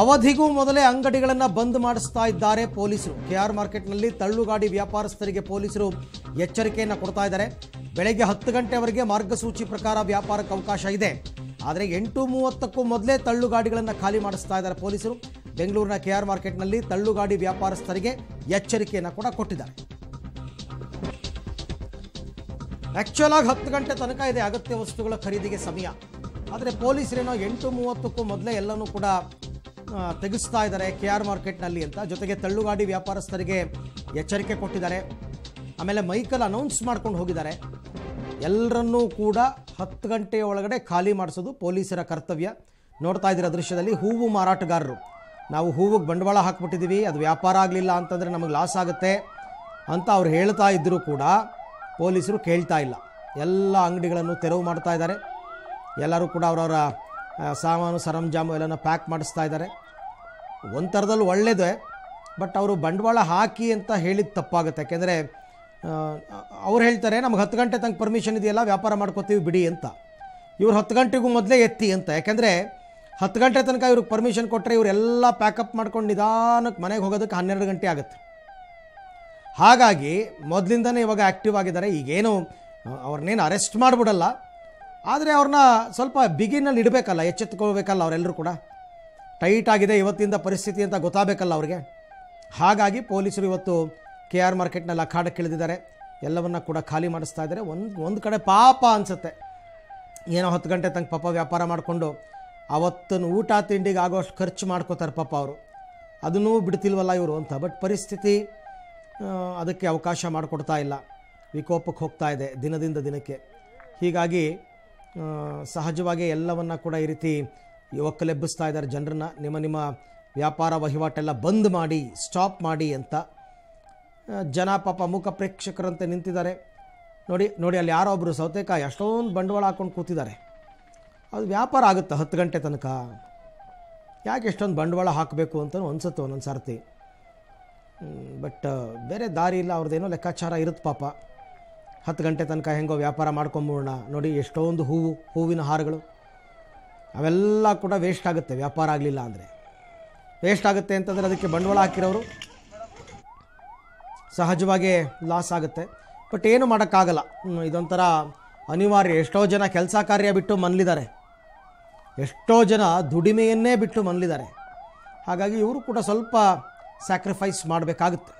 ಅವಧಿಗೂ ಮೊದಲೇ ಅಂಗಡಿಗಳನ್ನು ಬಂದ್ ಮಾಡಿಸ್ತಾ ಇದ್ದಾರೆ ಪೊಲೀಸರು ಕೆಆರ್ ಮಾರ್ಕೆಟ್ನಲ್ಲಿ ತಳ್ಳುಗಾಡಿ ವ್ಯಾಪಾರಸ್ಥರಿಗೆ ಪೊಲೀಸರು ಎಚ್ಚರಿಕೆಯನ್ನು ಕೊಡ್ತಾ ಇದ್ದಾರೆ ಬೆಳಗ್ಗೆ ಹತ್ತು ಗಂಟೆವರೆಗೆ ಮಾರ್ಗಸೂಚಿ ಪ್ರಕಾರ ವ್ಯಾಪಾರಕ್ಕೆ ಅವಕಾಶ ಇದೆ ಆದರೆ ಎಂಟು ಮೂವತ್ತಕ್ಕೂ ಮೊದಲೇ ತಳ್ಳುಗಾಡಿಗಳನ್ನು ಖಾಲಿ ಮಾಡಿಸ್ತಾ ಇದ್ದಾರೆ ಪೊಲೀಸರು ಬೆಂಗಳೂರಿನ ಕೆಆರ್ ಮಾರ್ಕೆಟ್ನಲ್ಲಿ ತಳ್ಳುಗಾಡಿ ವ್ಯಾಪಾರಸ್ಥರಿಗೆ ಎಚ್ಚರಿಕೆಯನ್ನು ಕೂಡ ಕೊಟ್ಟಿದ್ದಾರೆ ಆಕ್ಚುಯಲ್ ಆಗಿ ಹತ್ತು ಗಂಟೆ ತನಕ ಇದೆ ಅಗತ್ಯ ವಸ್ತುಗಳ ಖರೀದಿಗೆ ಸಮಯ ಆದರೆ ಪೊಲೀಸರೇನೋ ಎಂಟು ಮೂವತ್ತಕ್ಕೂ ಮೊದಲೇ ಎಲ್ಲನೂ ಕೂಡ ತೆಗೆಸ್ತಾ ಇದ್ದಾರೆ ಕೆ ಆರ್ ಮಾರ್ಕೆಟ್ನಲ್ಲಿ ಅಂತ ಜೊತೆಗೆ ತಳ್ಳುಗಾಡಿ ವ್ಯಾಪಾರಸ್ಥರಿಗೆ ಎಚ್ಚರಿಕೆ ಕೊಟ್ಟಿದ್ದಾರೆ ಆಮೇಲೆ ಮೈಕಲ್ ಅನೌನ್ಸ್ ಮಾಡ್ಕೊಂಡು ಹೋಗಿದ್ದಾರೆ ಎಲ್ಲರನ್ನೂ ಕೂಡ ಹತ್ತು ಗಂಟೆಯ ಒಳಗಡೆ ಖಾಲಿ ಮಾಡಿಸೋದು ಪೊಲೀಸರ ಕರ್ತವ್ಯ ನೋಡ್ತಾ ಇದ್ದೀರ ದೃಶ್ಯದಲ್ಲಿ ಹೂವು ಮಾರಾಟಗಾರರು ನಾವು ಹೂವಿಗೆ ಬಂಡವಾಳ ಹಾಕ್ಬಿಟ್ಟಿದ್ದೀವಿ ಅದು ವ್ಯಾಪಾರ ಆಗಲಿಲ್ಲ ಅಂತಂದರೆ ನಮಗೆ ಲಾಸ್ ಆಗುತ್ತೆ ಅಂತ ಅವ್ರು ಹೇಳ್ತಾ ಇದ್ದರೂ ಕೂಡ ಪೊಲೀಸರು ಕೇಳ್ತಾ ಇಲ್ಲ ಎಲ್ಲ ಅಂಗಡಿಗಳನ್ನು ತೆರವು ಮಾಡ್ತಾ ಇದ್ದಾರೆ ಎಲ್ಲರೂ ಕೂಡ ಅವರವರ ಸಾಮಾನು ಸರಂಜಾಮು ಎಲ್ಲನೂ ಪ್ಯಾಕ್ ಮಾಡಿಸ್ತಾ ಇದ್ದಾರೆ ಒಂಥರದಲ್ಲಿ ಒಳ್ಳೇದೇ ಬಟ್ ಅವರು ಬಂಡವಾಳ ಹಾಕಿ ಅಂತ ಹೇಳಿದ ತಪ್ಪಾಗುತ್ತೆ ಯಾಕೆಂದರೆ ಅವ್ರು ಹೇಳ್ತಾರೆ ನಮ್ಗೆ ಹತ್ತು ಗಂಟೆ ತನಕ ಪರ್ಮಿಷನ್ ಇದೆಯಲ್ಲ ವ್ಯಾಪಾರ ಮಾಡ್ಕೋತೀವಿ ಬಿಡಿ ಅಂತ ಇವ್ರು ಹತ್ತು ಗಂಟೆಗೂ ಮೊದಲೇ ಎತ್ತಿ ಅಂತ ಯಾಕೆಂದರೆ ಹತ್ತು ಗಂಟೆ ತನಕ ಇವ್ರಿಗೆ ಪರ್ಮಿಷನ್ ಕೊಟ್ಟರೆ ಇವರೆಲ್ಲ ಪ್ಯಾಕಪ್ ಮಾಡ್ಕೊಂಡು ನಿಧಾನಕ್ಕೆ ಮನೆಗೆ ಹೋಗೋದಕ್ಕೆ ಹನ್ನೆರಡು ಗಂಟೆ ಆಗುತ್ತೆ ಹಾಗಾಗಿ ಮೊದಲಿಂದನೇ ಇವಾಗ ಆ್ಯಕ್ಟಿವ್ ಆಗಿದ್ದಾರೆ ಈಗೇನು ಅವ್ರನ್ನೇನು ಅರೆಸ್ಟ್ ಮಾಡಿಬಿಡಲ್ಲ ಆದರೆ ಅವ್ರನ್ನ ಸ್ವಲ್ಪ ಬಿಗಿನಲ್ಲಿ ಇಡಬೇಕಲ್ಲ ಎಚ್ಚೆತ್ಕೊಳ್ಬೇಕಲ್ಲ ಅವರೆಲ್ಲರೂ ಕೂಡ ಟೈಟ್ ಆಗಿದೆ ಇವತ್ತಿಂದ ಪರಿಸ್ಥಿತಿ ಅಂತ ಗೊತ್ತಾಗಬೇಕಲ್ಲ ಅವ್ರಿಗೆ ಹಾಗಾಗಿ ಪೊಲೀಸರು ಇವತ್ತು ಕೆ ಆರ್ ಮಾರ್ಕೆಟ್ನಲ್ಲಿ ಕಿಳಿದಿದ್ದಾರೆ ಎಲ್ಲವನ್ನ ಕೂಡ ಖಾಲಿ ಮಾಡಿಸ್ತಾ ಇದ್ದಾರೆ ಒಂದು ಒಂದು ಕಡೆ ಪಾಪ ಅನಿಸುತ್ತೆ ಏನೋ ಹತ್ತು ಗಂಟೆ ತನಕ ಪಾಪ ವ್ಯಾಪಾರ ಮಾಡಿಕೊಂಡು ಅವತ್ತನ್ನು ಊಟ ತಿಂಡಿಗೆ ಆಗೋಷ್ಟು ಖರ್ಚು ಮಾಡ್ಕೋತಾರೆ ಪಾಪ ಅವರು ಅದನ್ನೂ ಬಿಡ್ತಿಲ್ವಲ್ಲ ಇವರು ಅಂತ ಬಟ್ ಪರಿಸ್ಥಿತಿ ಅದಕ್ಕೆ ಅವಕಾಶ ಮಾಡಿಕೊಡ್ತಾ ಇಲ್ಲ ವಿಕೋಪಕ್ಕೆ ಹೋಗ್ತಾ ಇದೆ ದಿನದಿಂದ ದಿನಕ್ಕೆ ಹೀಗಾಗಿ ಸಹಜವಾಗಿ ಎಲ್ಲವನ್ನು ಕೂಡ ಈ ರೀತಿ ಒಕ್ಕಲೆಬ್ಬಿಸ್ತಾ ಇದ್ದಾರೆ ಜನರನ್ನ ನಿಮ್ಮ ನಿಮ್ಮ ವ್ಯಾಪಾರ ವಹಿವಾಟೆಲ್ಲ ಬಂದ್ ಮಾಡಿ ಸ್ಟಾಪ್ ಮಾಡಿ ಅಂತ ಜನ ಪಾಪ ಮುಖ ಪ್ರೇಕ್ಷಕರಂತೆ ನಿಂತಿದ್ದಾರೆ ನೋಡಿ ನೋಡಿ ಅಲ್ಲಿ ಯಾರೋ ಒಬ್ಬರು ಸೌತೆಕಾಯಿ ಎಷ್ಟೊಂದು ಬಂಡವಾಳ ಹಾಕೊಂಡು ಕೂತಿದ್ದಾರೆ ಅದು ವ್ಯಾಪಾರ ಆಗುತ್ತೆ ಹತ್ತು ಗಂಟೆ ತನಕ ಯಾಕೆ ಎಷ್ಟೊಂದು ಬಂಡವಾಳ ಹಾಕಬೇಕು ಅಂತ ಅನಿಸುತ್ತೆ ಒಂದೊಂದು ಸರ್ತಿ ಬಟ್ ಬೇರೆ ದಾರಿ ಇಲ್ಲ ಅವ್ರದ್ದೇನೋ ಲೆಕ್ಕಾಚಾರ ಇರುತ್ತೆ ಪಾಪ ಹತ್ತು ಗಂಟೆ ತನಕ ಹೆಂಗೋ ವ್ಯಾಪಾರ ಮಾಡ್ಕೊಂಬೋಣ ನೋಡಿ ಎಷ್ಟೊಂದು ಹೂವು ಹೂವಿನ ಹಾರಗಳು ಅವೆಲ್ಲ ಕೂಡ ವೇಸ್ಟ್ ಆಗುತ್ತೆ ವ್ಯಾಪಾರ ಆಗಲಿಲ್ಲ ಅಂದರೆ ವೇಸ್ಟ್ ಆಗುತ್ತೆ ಅಂತಂದರೆ ಅದಕ್ಕೆ ಬಂಡವಾಳ ಹಾಕಿರೋರು ಸಹಜವಾಗಿ ಲಾಸ್ ಆಗುತ್ತೆ ಬಟ್ ಏನು ಮಾಡೋಕ್ಕಾಗಲ್ಲ ಇದೊಂಥರ ಅನಿವಾರ್ಯ ಎಷ್ಟೋ ಜನ ಕೆಲಸ ಕಾರ್ಯ ಬಿಟ್ಟು ಮನಲಿದ್ದಾರೆ ಎಷ್ಟೋ ಜನ ದುಡಿಮೆಯನ್ನೇ ಬಿಟ್ಟು ಮನಲಿದ್ದಾರೆ ಹಾಗಾಗಿ ಇವರು ಕೂಡ ಸ್ವಲ್ಪ ಸ್ಯಾಕ್ರಿಫೈಸ್ ಮಾಡಬೇಕಾಗುತ್ತೆ